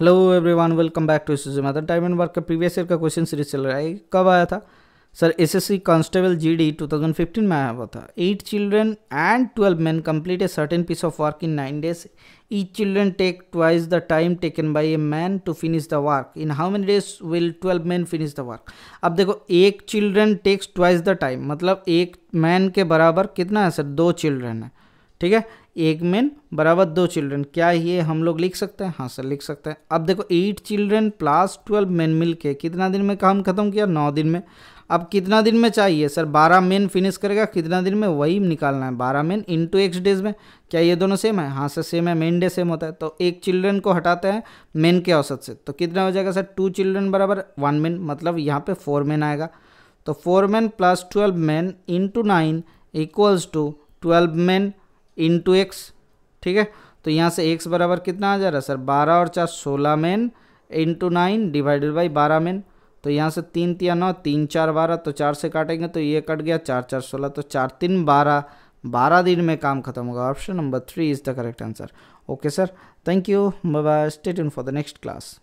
hello everyone welcome back to C method time and work का previous year का question series चल रहा है कब आया था सर एसएससी कांस्टेबल जीडी 2015 में आया हुआ था eight children and twelve man complete a certain piece of work in nine days each children take twice the time taken by a man to finish the work in how many days will twelve man finish the work अब देखो एक children takes twice the time मतलब एक man के बराबर कितना है sir दो चिल्ड्रन है ठीक है एक मैन बराबर दो चिल्ड्रन क्या ये हम लोग लिख सकते हैं हाँ सर लिख सकते हैं अब देखो eight children plus twelve man मिल के कितना दिन में काम खत्म किया नौ दिन में अब कितना दिन में चाहिए सर बारह मेन फिनिश करेगा कितना दिन में वही निकालना है बारह मेन टू एक्स डेज में क्या ये दोनों सेम है हाँ सर सेम है मेन डे सेम होता है तो एक चिल्ड्रन को हटाते हैं मेन के औसत से तो कितना हो जाएगा सर टू चिल्ड्रन बराबर वन मेन मतलब यहाँ पे फोर मेन आएगा तो four man plus twelve man into nine equals to twelve man into X ठीक है तो यहाँ से एक्स बराबर कितना आ जा रहा है सर बारह और चार सोलह man into nine divided by बारह मेन तो यहाँ से तीन तिया नौ तीन चार बारह तो चार से काटेंगे तो ये कट गया चार चार सोलह तो चार तीन बारह बारह दिन में काम खत्म होगा option number three is the correct answer okay sir thank you bye stay इन फॉर द नेक्स्ट क्लास